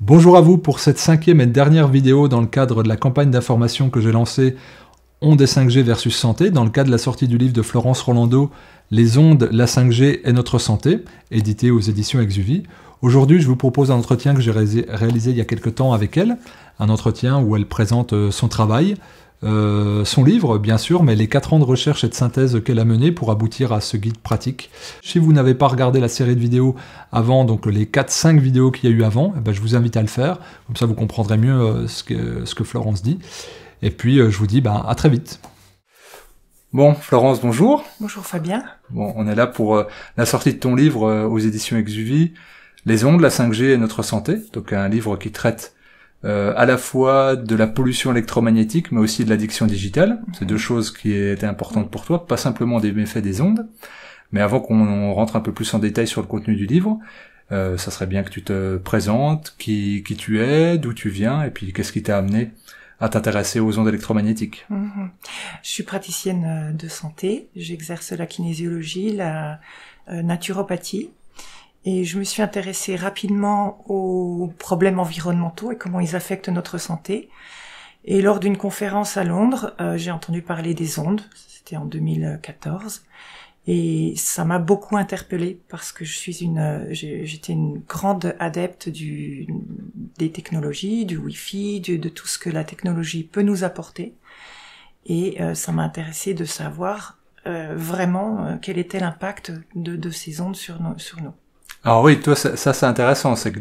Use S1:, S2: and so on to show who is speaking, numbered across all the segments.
S1: Bonjour à vous pour cette cinquième et dernière vidéo dans le cadre de la campagne d'information que j'ai lancée Ondes et 5G versus santé, dans le cadre de la sortie du livre de Florence Rolando Les ondes, la 5G et notre santé, édité aux éditions Exuvie. Aujourd'hui, je vous propose un entretien que j'ai réalisé il y a quelques temps avec elle, un entretien où elle présente euh, son travail, euh, son livre, bien sûr, mais les 4 ans de recherche et de synthèse qu'elle a mené pour aboutir à ce guide pratique. Si vous n'avez pas regardé la série de vidéos avant, donc les 4-5 vidéos qu'il y a eu avant, eh ben, je vous invite à le faire, comme ça vous comprendrez mieux euh, ce, que, Florence dit. Et puis euh, je vous dis ben, à très vite. Bon, Florence, bonjour.
S2: Bonjour Fabien.
S1: Bon, on est là pour la sortie de ton livre aux éditions Exuvie, Les ondes, la 5G et notre santé, donc un livre qui traite euh, à la fois de la pollution électromagnétique, mais aussi de l'addiction digitale. C'est deux choses qui étaient importantes pour toi, pas simplement des méfaits des ondes. Mais avant qu'on rentre un peu plus en détail sur le contenu du livre, euh, ça serait bien que tu te présentes, qui, qui tu es, d'où tu viens, et puis qu'est-ce qui t'a amené à t'intéresser aux ondes électromagnétiques.
S2: Mhm. Je suis praticienne euh, de santé, j'exerce la kinésiologie, la naturopathie, et je me suis intéressée rapidement aux problèmes environnementaux et comment ils affectent notre santé. Et lors d'une conférence à Londres, euh, j'ai entendu parler des ondes, c'était en 2014, et ça m'a beaucoup interpellée parce que je suis une, euh, j'étais une grande adepte du, des technologies, du Wi-Fi, de tout ce que la technologie peut nous apporter. Et euh, ça m'a intéressé de savoir vraiment quel était l'impact de, ces ondes sur, sur nous.
S1: Alors oui, toi, ça, ça c'est intéressant, c'est que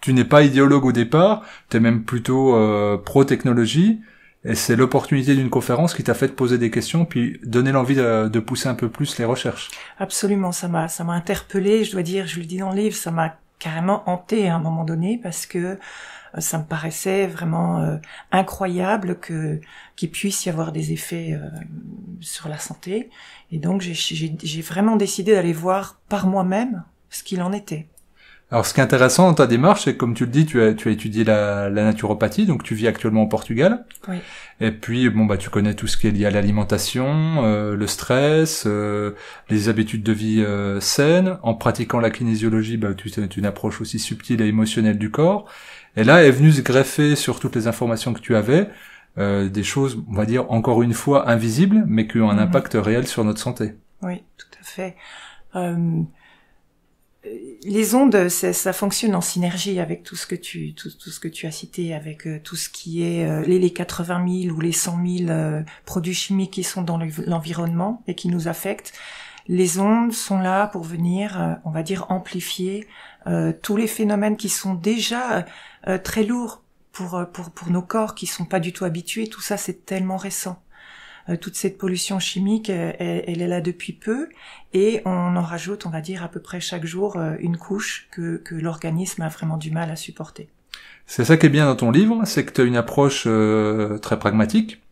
S1: tu n'es pas idéologue au départ, tu es même plutôt euh, pro-technologie, et c'est l'opportunité d'une conférence qui t'a fait te poser des questions, puis donner l'envie de, pousser un peu plus les recherches.
S2: Absolument, ça m'a ça m'a interpellé, je dois dire, je le dis dans le livre, ça m'a carrément hanté à un moment donné parce que euh, ça me paraissait vraiment euh, incroyable que qu'il puisse y avoir des effets sur la santé et donc j'ai vraiment décidé d'aller voir par moi-même ce qu'il en était.
S1: Alors ce qui est intéressant dans ta démarche, c'est comme tu le dis, tu as, tu as étudié la, la naturopathie, donc tu vis actuellement au Portugal. Oui. Et puis bon bah tu connais tout ce qui est lié à l'alimentation, euh, le stress, euh, les habitudes de vie euh, saines. En pratiquant la kinésiologie, bah, tu as une approche aussi subtile et émotionnelle du corps. Et là est venu se greffer sur toutes les informations que tu avais des choses, on va dire encore une fois invisibles, mais qui ont un mhm. impact réel sur notre santé.
S2: Oui, tout à fait les ondes, ça, fonctionne en synergie avec tout ce que tu tout, ce que tu as cité, avec euh, tout ce qui est euh, les, 80 000 ou les 100 000 euh, produits chimiques qui sont dans l'environnement et qui nous affectent. Les ondes sont là pour venir, on va dire, amplifier tous les phénomènes qui sont déjà très lourds pour, pour, pour nos corps qui sont pas du tout habitués. Tout ça, c'est tellement récent. Euh, toute cette pollution chimique, euh, elle, est là depuis peu, et on en rajoute, on va dire, à peu près chaque jour euh, une couche que, l'organisme a vraiment du mal à supporter.
S1: C'est ça qui est bien dans ton livre, c'est que tu as une approche très pragmatique,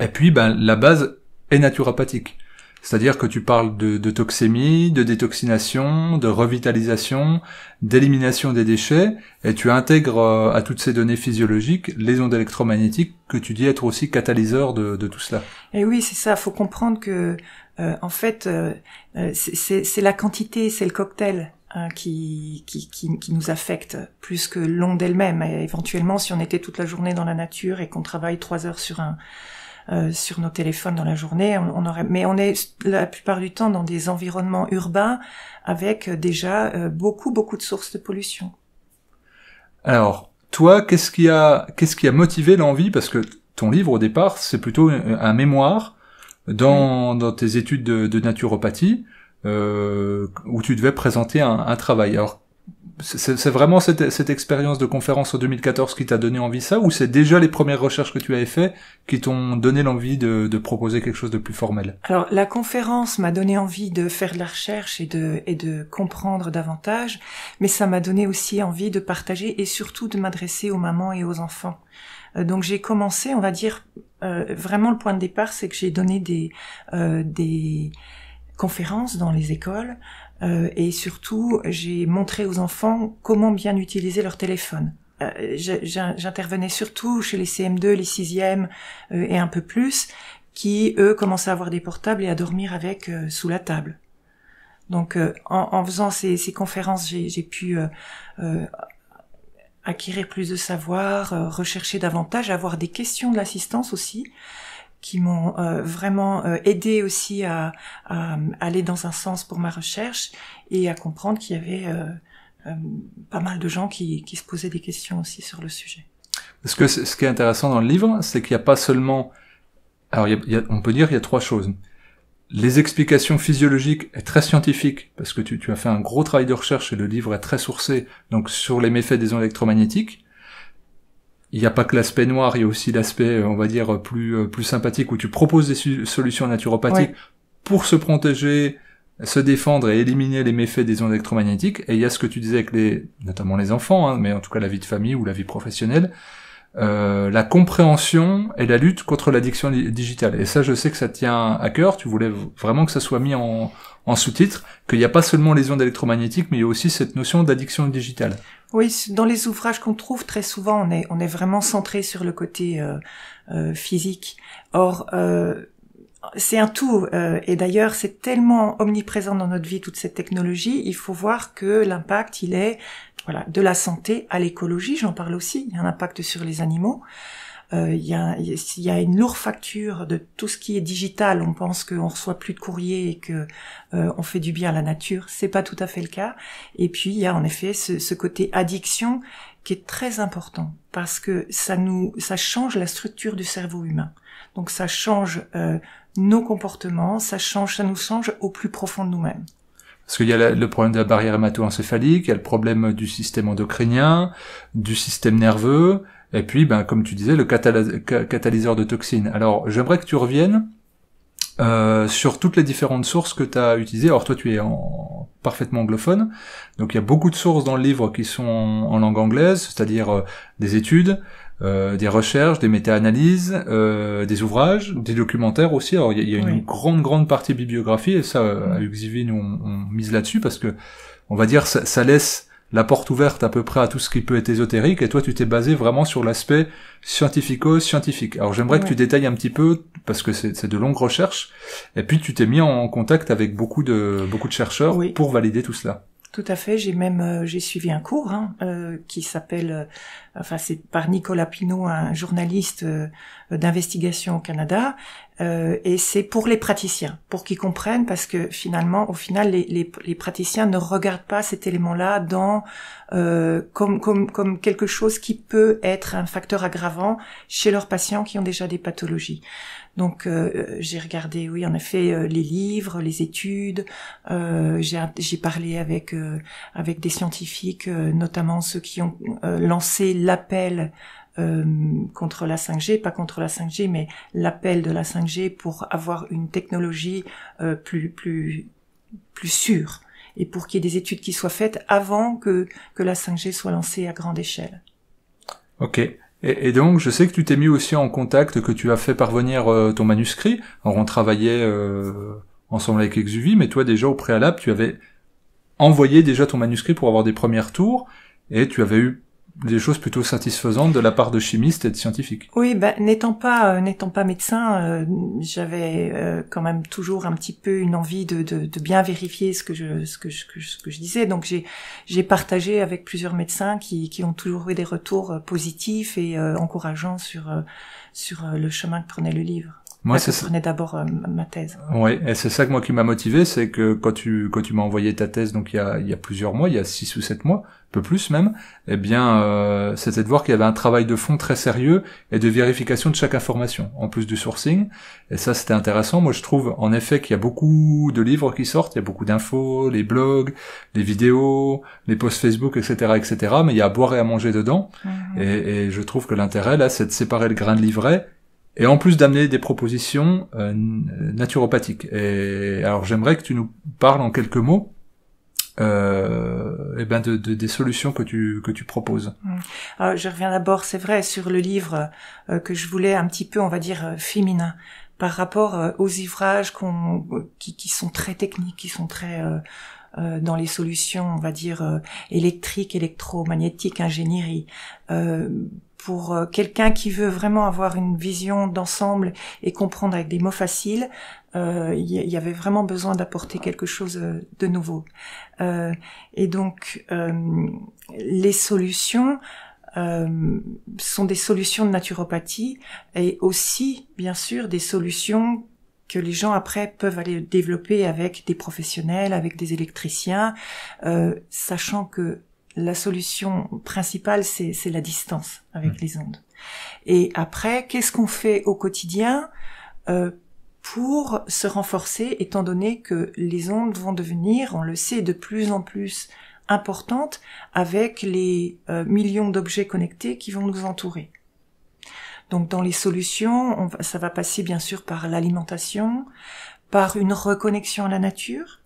S1: et puis ben, la base est naturopathique. C'est-à-dire que tu parles de, toxémie, de détoxination, de revitalisation, d'élimination des déchets, et tu intègres euh, à toutes ces données physiologiques les ondes électromagnétiques que tu dis être aussi catalyseurs de, tout cela.
S2: Et oui, c'est ça. Il Faut comprendre que euh, en fait, euh, c'est la quantité, c'est le cocktail. Hein, qui, qui, qui, qui, nous affecte plus que l'onde elle-même. Éventuellement, si on était toute la journée dans la nature et qu'on travaille trois heures sur un, euh, sur nos téléphones dans la journée. On, mais on est la plupart du temps dans des environnements urbains avec déjà euh, beaucoup beaucoup de sources de pollution.
S1: Alors toi, qu'est-ce qui a qu'est-ce qui a motivé l'envie Parce que ton livre au départ, c'est plutôt euh, un mémoire dans, dans tes études de, naturopathie. où tu devais présenter un, un travail c'est vraiment cette, expérience de conférence en 2014 qui t'a donné envie ça, ou c'est déjà les premières recherches que tu avais faites qui t'ont donné l'envie de, proposer quelque chose de plus formel
S2: Alors la conférence m'a donné envie de faire de la recherche et de, et de comprendre davantage, mais ça m'a donné aussi envie de partager et surtout de m'adresser aux mamans et aux enfants. Euh, donc j'ai commencé, on va dire, euh, vraiment le point de départ, c'est que j'ai donné des, euh, des conférences dans les écoles euh, et surtout, j'ai montré aux enfants comment bien utiliser leur téléphone. Euh, j'intervenais surtout chez les CM2, les 6e euh, et un peu plus, qui, eux, commençaient à avoir des portables et à dormir avec sous la table. Donc, en, faisant ces, ces conférences, j'ai pu acquérir plus de savoir, rechercher davantage, avoir des questions de l'assistance aussi, qui m'ont euh, vraiment euh, aidé aussi à, aller dans un sens pour ma recherche et à comprendre qu'il y avait euh, pas mal de gens qui, qui, se posaient des questions aussi sur le sujet.
S1: Parce que ce qui est intéressant dans le livre, c'est qu'il n'y a pas seulement... Alors on peut dire qu'il y a trois choses. Les explications physiologiques est très scientifiques, parce que tu, tu, as fait un gros travail de recherche et le livre est très sourcé donc sur les méfaits des ondes électromagnétiques il n'y a pas que l'aspect noir, il y a aussi l'aspect, euh, on va dire, euh, plus, euh, plus sympathique où tu proposes des solutions naturopathiques pour se protéger, se défendre et éliminer les méfaits des ondes électromagnétiques. Et il y a ce que tu disais avec les, notamment les enfants, hein, mais en tout cas la vie de famille ou la vie professionnelle, euh, la compréhension et la lutte contre l'addiction digitale. Et ça, je sais que ça tient à cœur. Tu voulais vraiment que ça soit mis en, sous-titre, qu'il n'y a pas seulement les ondes électromagnétiques, mais il y a aussi cette notion d'addiction digitale.
S2: Oui, dans les ouvrages qu'on trouve très souvent, on est, on est vraiment centré sur le côté euh, euh physique. Or, euh, c'est un tout, euh, et d'ailleurs c'est tellement omniprésent dans notre vie toute cette technologie. Il faut voir que l'impact il est voilà, de la santé à l'écologie, j'en parle aussi, il y a un impact sur les animaux. Euh, il, y a, une lourde facture de tout ce qui est digital. On pense qu'on reçoit plus de courrier et que euh, on fait du bien à la nature. C'est pas tout à fait le cas. Et puis il y a en effet ce, côté addiction qui est très important parce que ça nous ça change la structure du cerveau humain. Donc ça change euh, nos comportements, ça change, ça nous change au plus profond de nous-mêmes.
S1: Parce qu'il y a le problème de la barrière hémato-encéphalique, il y a le problème du système endocrinien, du système nerveux, et puis, ben, comme tu disais, le catalyseur de toxines. Alors, j'aimerais que tu reviennes euh, sur toutes les différentes sources que tu as utilisées. Alors, toi, tu es parfaitement anglophone, donc il y a beaucoup de sources dans le livre qui sont en langue anglaise, c'est-à-dire euh, des études, euh, des recherches, des méta-analyses, euh, des ouvrages, des documentaires aussi. Alors il y, a une grande grande partie bibliographie et ça à euh, UXIV nous on, mise là-dessus parce que on va dire ça, laisse la porte ouverte à peu près à tout ce qui peut être ésotérique et toi tu t'es basé vraiment sur l'aspect scientifico-scientifique. Alors j'aimerais que tu détailles un petit peu parce que c'est de longues recherches et puis tu t'es mis en contact avec beaucoup de beaucoup de chercheurs pour valider tout cela.
S2: Tout à fait. J'ai même euh, j'ai suivi un cours hein, euh, qui s'appelle, euh, enfin c'est par Nicolas Pinault, un journaliste d'investigation au Canada, euh, et c'est pour les praticiens, pour qu'ils comprennent, parce que finalement, au final, les, les, les praticiens ne regardent pas cet élément-là dans euh, comme, comme, comme quelque chose qui peut être un facteur aggravant chez leurs patients qui ont déjà des pathologies. Donc euh, j'ai regardé, oui, en effet, euh, les livres, les études. Euh, j'ai parlé avec euh, avec des scientifiques, euh, notamment ceux qui ont lancé l'appel euh, contre la 5G, pas contre la 5G, mais l'appel de la 5G pour avoir une technologie euh, plus plus plus sûre et pour qu'il y ait des études qui soient faites avant que que la 5G soit lancée à grande échelle.
S1: Ok. Et, donc, je sais que tu t'es mis aussi en contact, que tu as fait parvenir euh, ton manuscrit. Alors, on travaillait ensemble avec Exuvie, mais toi, déjà, au préalable, tu avais envoyé déjà ton manuscrit pour avoir des premiers tours, et tu avais eu des choses plutôt satisfaisantes de la part de chimistes et de scientifiques.
S2: Oui, ben, n'étant pas euh, n'étant pas médecin, euh, j'avais euh, quand même toujours un petit peu une envie de, de, bien vérifier ce que je ce que je, disais. Donc j'ai j'ai partagé avec plusieurs médecins qui qui ont toujours eu des retours positifs et encourageants sur sur le chemin que prenait le livre. Moi, c'est ça. d'abord ma thèse. Oui,
S1: et c'est ça que moi qui m'a motivé, c'est que quand tu quand tu m'as envoyé ta thèse, donc il y a, il y a plusieurs mois, il y a six ou sept mois, peu plus même, eh bien, euh, c'était de voir qu'il y avait un travail de fond très sérieux et de vérification de chaque information, en plus du sourcing. Et ça, c'était intéressant. Moi, je trouve en effet qu'il y a beaucoup de livres qui sortent, il y a beaucoup d'infos, les blogs, les vidéos, les posts Facebook, etc., etc. Mais il y a à boire et à manger dedans. Et, je trouve que l'intérêt là, c'est de séparer le grain de livret et en plus d'amener des propositions euh, euh, naturopathiques. Et alors j'aimerais que tu nous parles en quelques mots euh, et eh ben de, des solutions que tu que tu proposes. Mm.
S2: Ah, je reviens d'abord, c'est vrai, sur le livre euh, que je voulais un petit peu, on va dire euh, féminin, par rapport euh, aux ouvrages qui, qui, sont très techniques, qui sont très dans les solutions, on va dire électriques, électromagnétiques, ingénierie pour euh, quelqu'un qui veut vraiment avoir une vision d'ensemble et comprendre avec des mots faciles, euh, il y, avait vraiment besoin d'apporter quelque chose euh, de nouveau. et donc, les solutions sont des solutions de naturopathie et aussi, bien sûr, des solutions que les gens après peuvent aller développer avec des professionnels, avec des électriciens, sachant que la solution principale, c'est la distance avec mm. les ondes. Et après, qu'est-ce qu'on fait au quotidien euh, pour se renforcer, étant donné que les ondes vont devenir, on le sait, de plus en plus importantes avec les euh, millions d'objets connectés qui vont nous entourer. Donc dans les solutions, ça va passer bien sûr par l'alimentation, par une reconnexion à la nature,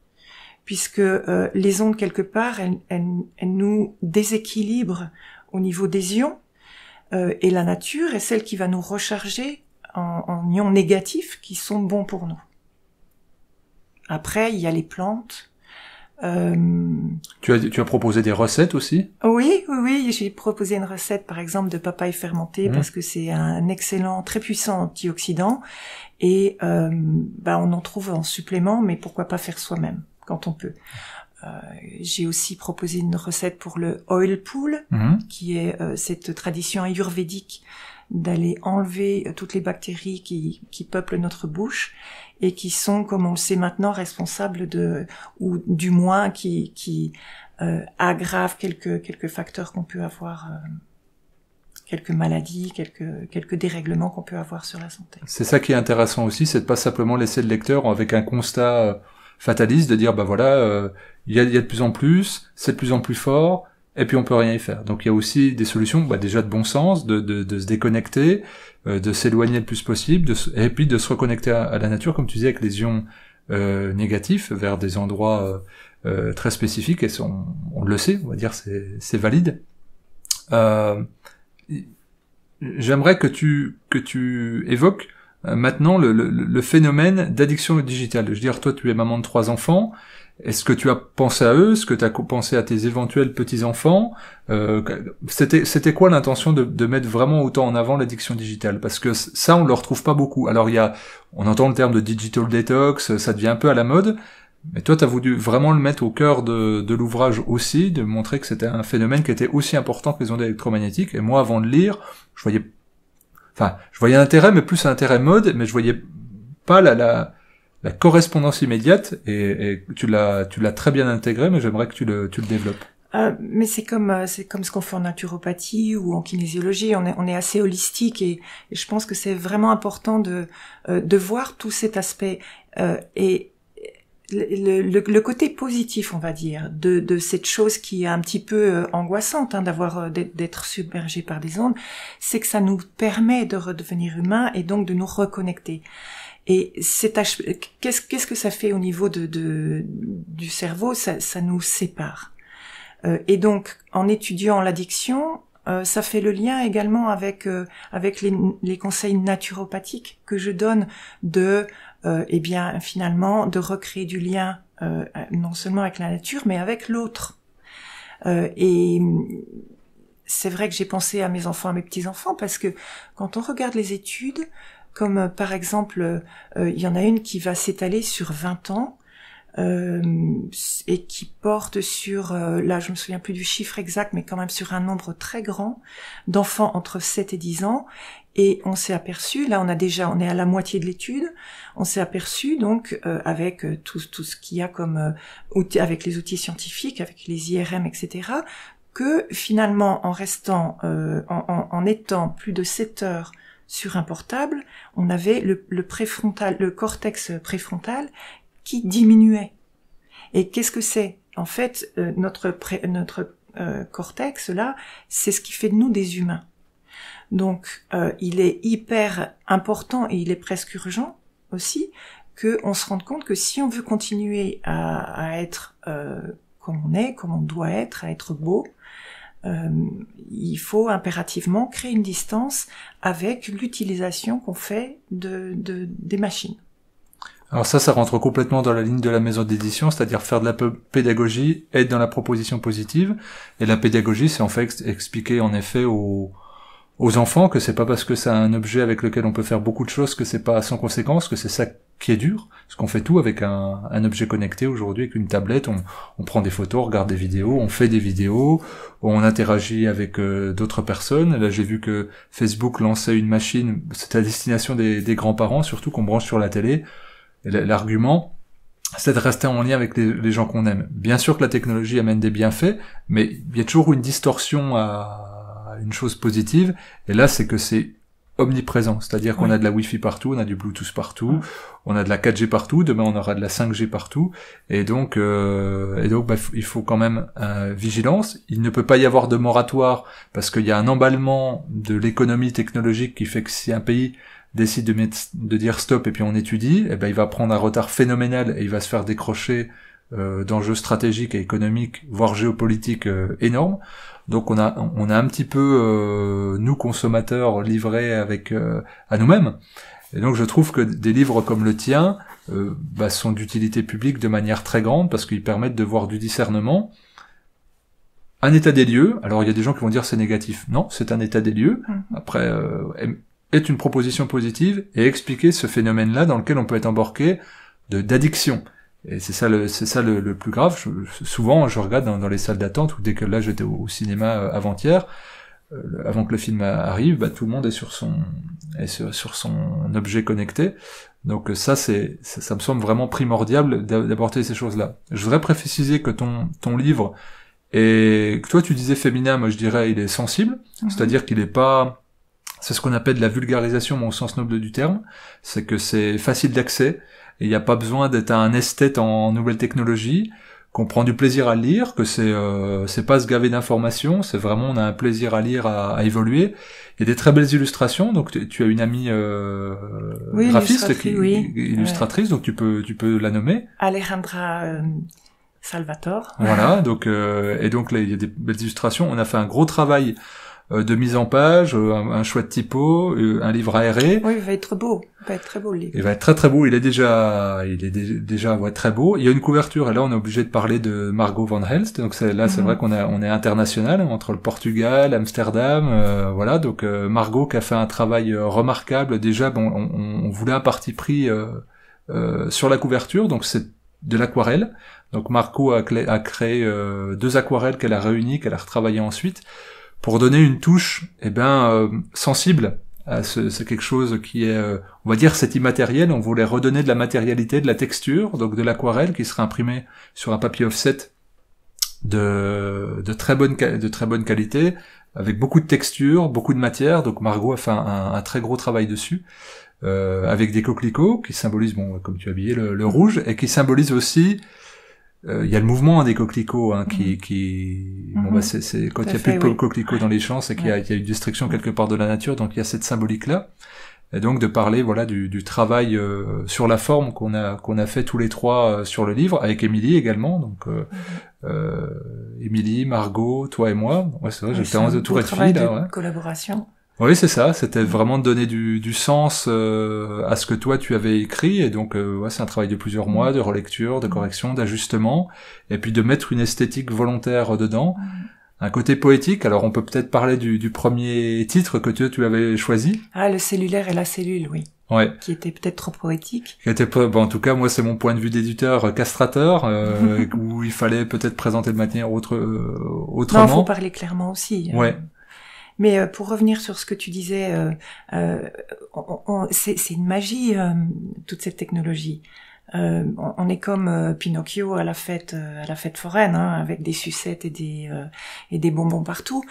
S2: puisque euh, les ondes quelque part elles, nous déséquilibrent au niveau des ions euh, et la nature est celle qui va nous recharger en, ions négatifs qui sont bons pour nous. Après il y a les plantes. Euh,
S1: tu, as, tu as proposé des recettes aussi
S2: Oui, oui, J'ai proposé une recette, par exemple, de papaye fermentée mmh. parce que c'est un excellent, très puissant antioxydant et bah, on en trouve en supplément, mais pourquoi pas faire soi-même quand on peut. Euh, j'ai aussi proposé une recette pour le oil pool, mhm. qui est euh, cette tradition ayurvédique d'aller enlever euh, toutes les bactéries qui, qui, peuplent notre bouche et qui sont, comme on le sait maintenant, responsables de, ou du moins qui, qui aggravent quelques, quelques facteurs qu'on peut avoir quelques maladies, quelques, quelques dérèglements qu'on peut avoir sur la santé.
S1: C'est ça qui est intéressant aussi, c'est de pas simplement laisser le lecteur avec un constat fataliste de dire bah voilà, euh, il y, a, y a de plus en plus, c'est de plus en plus fort, et puis on peut rien y faire. Donc il y a aussi des solutions, bah, déjà de bon sens, de, de, se déconnecter, euh, de s'éloigner le plus possible, de et puis de se reconnecter à, la nature, comme tu disais, avec les ions euh, négatifs, vers des endroits très spécifiques, et on, on, le sait, on va dire, c'est valide. J'aimerais que tu, que tu évoques euh, maintenant le, le, le phénomène d'addiction digitale. Je veux dire, toi, tu es maman de trois enfants. Est-ce que tu as pensé à eux Est-ce que tu as pensé à tes éventuels petits-enfants euh, C'était quoi l'intention de, de, mettre vraiment autant en avant l'addiction digitale Parce que ça, on le retrouve pas beaucoup. Alors, il y a, on entend le terme de digital detox, ça devient un peu à la mode. Mais toi, tu as voulu vraiment le mettre au cœur de, de l'ouvrage aussi, de montrer que c'était un phénomène qui était aussi important que les ondes électromagnétiques. Et moi, avant de lire, je voyais Enfin, je voyais intérêt, mais plus un intérêt mode, mais je voyais pas la, la, la correspondance immédiate. Et, et tu l'as, tu l'as très bien intégré, mais j'aimerais que tu le, tu le développes.
S2: Euh, mais c'est comme euh, c'est comme ce qu'on fait en naturopathie ou en kinésiologie. On est on est assez holistique et, je pense que c'est vraiment important de euh, de voir tout cet aspect et le, côté positif, on va dire, de, cette chose qui est un petit peu euh, angoissante, hein, d'avoir euh, d'être submergé par des ondes, c'est que ça nous permet de redevenir humain et donc de nous reconnecter. Et qu'est-ce que ça fait au niveau de, du cerveau ça, nous sépare. Euh, et donc, en étudiant l'addiction, ça fait le lien également avec avec les, les, conseils naturopathiques que je donne de euh, eh bien finalement de recréer du lien euh, non seulement avec la nature mais avec l'autre. Euh, et mm, c'est vrai que j'ai pensé à mes enfants, à mes petits enfants, parce que quand on regarde les études, comme euh, par exemple il y en a une qui va s'étaler sur 20 ans, euh, et qui porte sur, euh, là je me souviens plus du chiffre exact, mais quand même sur un nombre très grand d'enfants entre 7 et 10 ans. Et on s'est aperçu, là on a déjà, on est à la moitié de l'étude, on s'est aperçu donc euh, avec tout, tout ce qu'il y a comme avec les outils scientifiques, avec les IRM, etc., que finalement en restant, en, étant plus de 7 heures sur un portable, on avait le, le préfrontal, le cortex préfrontal qui diminuait. Et qu'est-ce que c'est En fait, euh, notre, notre euh, cortex, là, c'est ce qui fait de nous des humains. Donc, euh, il est hyper important et il est presque urgent aussi qu'on se rende compte que si on veut continuer à, être comme on est, comme on doit être, à être beau, il faut impérativement créer une distance avec l'utilisation qu'on fait de, des machines.
S1: Alors ça, ça rentre complètement dans la ligne de la maison d'édition, c'est-à-dire faire de la pédagogie, être dans la proposition positive. Et la pédagogie, c'est en fait expliquer en effet aux, enfants que c'est pas parce que c'est un objet avec lequel on peut faire beaucoup de choses que c'est pas sans conséquence, que c'est ça qui est dur, parce qu'on fait tout avec un, objet connecté aujourd'hui, avec une tablette, on, prend des photos, on regarde des vidéos, on fait des vidéos, on interagit avec euh, d'autres personnes. Là, j'ai vu que Facebook lançait une machine, c'est à destination des grands-parents, surtout qu'on branche sur la télé, l'argument, c'est de rester en lien avec les, gens qu'on aime. Bien sûr que la technologie amène des bienfaits, mais il y a toujours une distorsion à une chose positive, et là c'est que c'est omniprésent, c'est-à-dire qu'on a de la Wi-Fi partout, on a du Bluetooth partout, mm. on a de la 4G partout, demain on aura de la 5G partout, et donc euh, et donc bah, il faut quand même euh, vigilance. Il ne peut pas y avoir de moratoire parce qu'il y a un emballement de l'économie technologique qui fait que si un pays décide de, de dire stop et puis on étudie, et eh ben il va prendre un retard phénoménal et il va se faire décrocher euh, d'enjeux stratégiques et économiques, voire géopolitiques euh, énormes. Donc on a on a un petit peu euh, nous consommateurs livrés avec à nous-mêmes. Et donc je trouve que des livres comme le tien bah, sont d'utilité publique de manière très grande parce qu'ils permettent de voir du discernement, un état des lieux. Alors il y a des gens qui vont dire c'est négatif. Non, c'est un état des lieux. Mmh. Après, est une proposition positive et expliquer ce phénomène-là dans lequel on peut être embarqué d'addiction. Et c'est ça le, c'est ça le, plus grave. souvent, je regarde dans, les salles d'attente ou dès que là j'étais au, cinéma euh, avant-hier, euh, avant que le film arrive, bah, tout le monde est sur son, est sur, son objet connecté. Donc ça, c'est, ça, me semble vraiment primordial d'apporter ces choses-là. Je voudrais préciser que ton, ton livre et toi, tu disais féminin, moi je dirais il est sensible, mhm. c'est-à-dire qu'il n'est pas c'est ce qu'on appelle la vulgarisation, au sens noble du terme. C'est que c'est facile d'accès, il n'y a pas besoin d'être un esthète en nouvelles technologies, qu'on prend du plaisir à lire, que c'est euh, c'est pas se gaver d'informations, c'est vraiment on a un plaisir à lire, à, évoluer. Il y a des très belles illustrations, donc tu, as une amie euh, graphiste, qui, illustratrice, donc tu peux tu peux la nommer.
S2: Alejandra. Euh, Salvatore. Voilà,
S1: donc et donc il y a des belles illustrations. On a fait un gros travail euh, de mise en page, euh, un, un choix de typo, euh, un livre aéré. Oui, il va être beau. Il va être très beau le livre. Il va être très très beau. Il est déjà, il est déjà très beau. Il y a une couverture. Et là, on est obligé de parler de Margot van Helst. Donc là, c'est mhm. vrai qu'on est on est international hein, entre le Portugal, Amsterdam, voilà. Donc Margot qui a fait un travail remarquable. Déjà, bon, on, voulait un parti pris sur la couverture. Donc c'est de l'aquarelle. Donc Margot a, a créé deux aquarelles qu'elle a réunies, qu'elle a retravaillées ensuite pour donner une touche eh ben euh, sensible à ce, c'est quelque chose qui est euh, on va dire c'est immatériel on voulait redonner de la matérialité de la texture donc de l'aquarelle qui sera imprimée sur un papier offset de, très bonne de très bonne qualité avec beaucoup de texture beaucoup de matière donc Margot a fait un, très gros travail dessus euh, avec des coquelicots qui symbolisent bon comme tu as habillé le rouge et qui symbolisent aussi euh, il y a le mouvement des coquelicots hein, qui, mhm. qui... bon mhm. bah c'est quand il y a plus de coquelicots dans les champs c'est qu'il y, a, y a une destruction quelque mhm. part de la nature donc il y a cette symbolique là et donc de parler voilà du, du travail euh, sur la forme qu'on a qu'on a fait tous les trois euh, sur le livre avec Émilie également donc Émilie Margot toi et moi ouais c'est de tout ouais.
S2: collaboration
S1: oui, c'est ça. C'était vraiment de donner du, sens euh, à ce que toi tu avais écrit. Et donc, euh, ouais, c'est un travail de plusieurs mois, de relecture, de mm. correction, d'ajustement, et puis de mettre une esthétique volontaire euh, dedans. Mm. Un côté poétique. Alors, on peut peut-être parler du, premier titre que tu, tu avais choisi.
S2: Ah, le cellulaire et la cellule, oui. Ouais. Qui était peut-être trop poétique.
S1: Qui était pas, en tout cas, moi, c'est mon point de vue d'éditeur castrateur, où il fallait peut-être présenter de manière autre, autrement. Non, faut
S2: parler clairement aussi. Ouais. Mais euh, pour revenir sur ce que tu disais, euh, euh, c'est une magie toute cette technologie. Euh, on est comme Pinocchio à la fête, à la fête foraine, hein, avec des sucettes et des et des bonbons partout.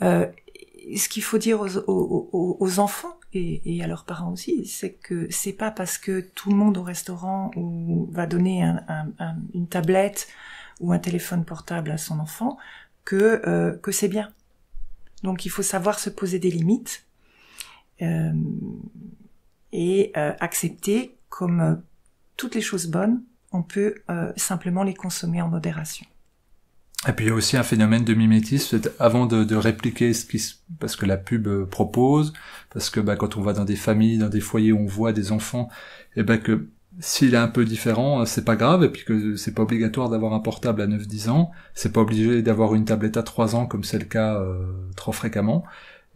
S2: ce qu'il faut dire aux, aux, aux enfants et, et, à leurs parents aussi, c'est que c'est pas parce que tout le monde au restaurant ou va donner un, une tablette ou un téléphone portable à son enfant que que c'est bien. Donc il faut savoir se poser des limites euh, et euh, accepter comme euh, toutes les choses bonnes, on peut simplement les consommer en modération.
S1: Et puis il y a aussi un phénomène de mimétisme, avant de, répliquer ce qui parce que la pub propose, parce que bah, quand on va dans des familles, dans des foyers, on voit des enfants, et eh ben que s'il est un peu différent, euh, c'est pas grave, et puis que c'est pas obligatoire d'avoir un portable à 9-10 ans, c'est pas obligé d'avoir une tablette à 3 ans comme c'est le cas euh, trop fréquemment,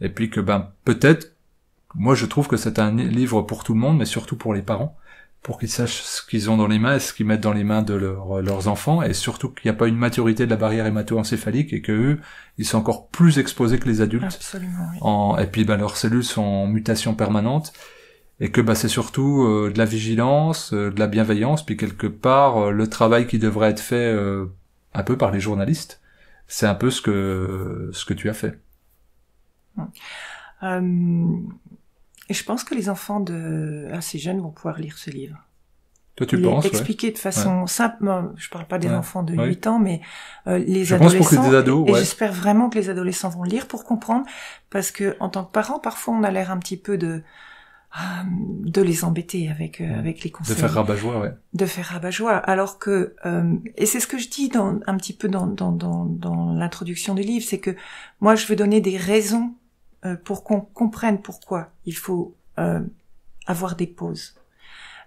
S1: et puis que ben peut-être, moi je trouve que c'est un livre pour tout le monde, mais surtout pour les parents, pour qu'ils sachent ce qu'ils ont dans les mains et ce qu'ils mettent dans les mains de euh, leurs enfants, et surtout qu'il n'y a pas une maturité de la barrière hémato et que ils sont encore plus exposés que les adultes. Absolument, et puis ben leurs cellules sont en mutation permanente, et que bah, c'est surtout euh, de la vigilance, euh, de la bienveillance, puis quelque part euh, le travail qui devrait être fait un peu par les journalistes, c'est un peu ce que ce que tu as fait.
S2: Hum. Hum. je pense que les enfants de assez jeunes vont pouvoir lire ce livre. Toi, tu penses Expliquer de façon simple. Je parle pas des enfants de 8 ans, mais euh, les je Pense pour que des ados, Et j'espère vraiment que les adolescents vont lire pour comprendre, parce que en tant que parents, parfois, on a l'air un petit peu de euh, de les embêter avec euh, avec les conseils. De faire rabat-joie, ouais. De faire rabat-joie, alors que euh, et c'est ce que je dis dans un petit peu dans dans dans, l'introduction du livre, c'est que moi je veux donner des raisons pour qu'on comprenne pourquoi il faut avoir des pauses,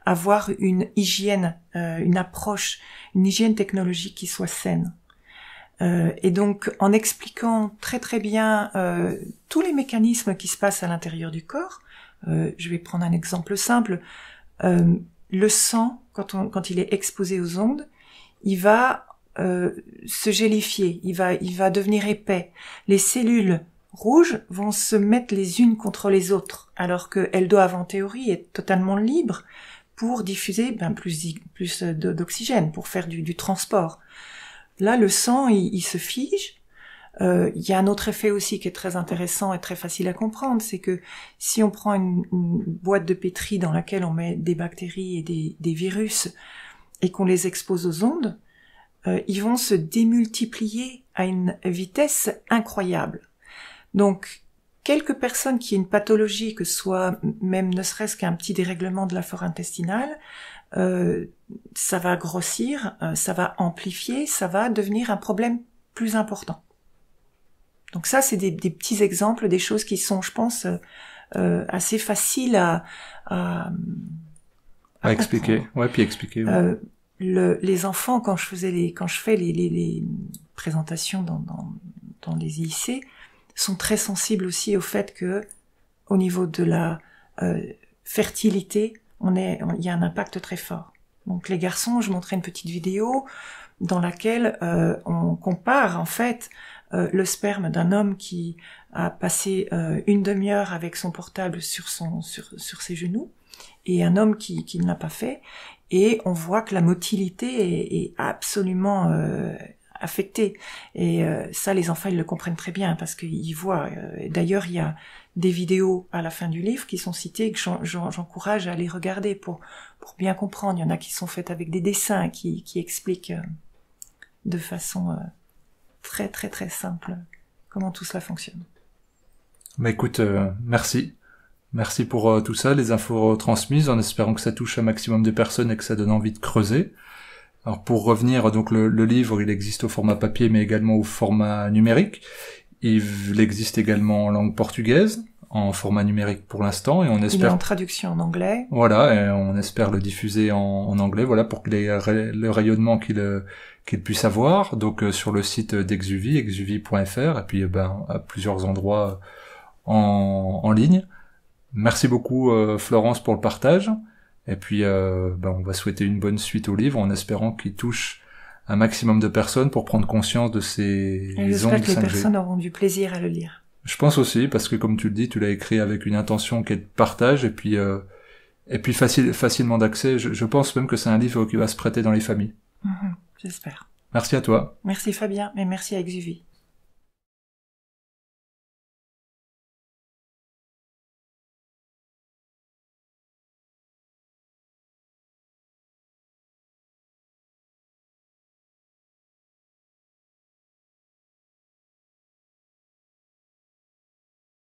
S2: avoir une hygiène, une approche, une hygiène technologique qui soit saine. et donc, en expliquant très très bien tous les mécanismes qui se passent à l'intérieur du corps, euh, je vais prendre un exemple simple. Euh, le sang, quand, il est exposé aux ondes, il va euh, se gélifier, il va, il va devenir épais. Les cellules rouges vont se mettre les unes contre les autres, alors qu'elles doivent en théorie être totalement libres pour diffuser ben, plus, d'oxygène, pour faire du, transport. Là, le sang, il se fige, euh, il y a un autre effet aussi qui est très intéressant et très facile à comprendre, c'est que si on prend une, boîte de pétri dans laquelle on met des bactéries et des, virus et qu'on les expose aux ondes, euh, ils vont se démultiplier à une vitesse incroyable. Donc, quelques personnes qui ont une pathologie, que ce soit même ne serait-ce qu'un petit dérèglement de la flore intestinale, euh, ça va grossir, ça va amplifier, ça va devenir un problème plus important. Donc ça, c'est des, des, petits exemples, des choses qui sont, je pense, euh, euh assez faciles à, à,
S1: à, expliquer. Ouais, puis expliquer. Euh,
S2: le, les enfants, quand je faisais les, quand je fais les, les, les présentations dans, dans, dans, les IIC, sont très sensibles aussi au fait que, au niveau de la euh, fertilité, on est, il y a un impact très fort. Donc les garçons, je montrais une petite vidéo dans laquelle euh, on compare en fait euh, le sperme d'un homme qui a passé euh, une demi-heure avec son portable sur, son, sur, sur ses genoux, et un homme qui, qui ne l'a pas fait, et on voit que la motilité est, absolument euh, affectée. Et ça, les enfants, ils le comprennent très bien, parce qu'ils voient. D'ailleurs, il y a des vidéos à la fin du livre qui sont citées, que j'encourage à les regarder pour, pour bien comprendre. Il y en a qui sont faites avec des dessins, qui, qui expliquent de façon très très très simple comment tout cela fonctionne.
S1: Bah, écoute, euh, merci. Merci pour euh, tout ça, les infos transmises, en espérant que ça touche un maximum de personnes et que ça donne envie de creuser. Alors pour revenir, donc le, livre, il existe au format papier, mais également au format numérique. Il existe également en langue portugaise, en format numérique pour l'instant, et on espère. Il est en
S2: traduction en anglais.
S1: Voilà, et on espère le diffuser en, anglais, voilà, pour que le rayonnement qu'il qu'il puisse avoir. Donc euh, sur le site d'Exuvie, exuvi.fr, et puis euh, ben, à plusieurs endroits euh, en, en ligne. Merci beaucoup Florence pour le partage. Et puis ben, on va souhaiter une bonne suite au livre en espérant qu'il touche un maximum de personnes pour prendre conscience de ces ondes Et j'espère que les personnes
S2: auront du plaisir à le lire.
S1: Je pense aussi parce que comme tu le dis, tu l'as écrit avec une intention qui est de partage et puis et puis facile, facilement d'accès. Je, je pense même que c'est un livre qui va se prêter dans les familles.
S2: Mhm. J'espère.
S1: Merci à toi.
S2: Merci Fabien, et merci à Exuvie.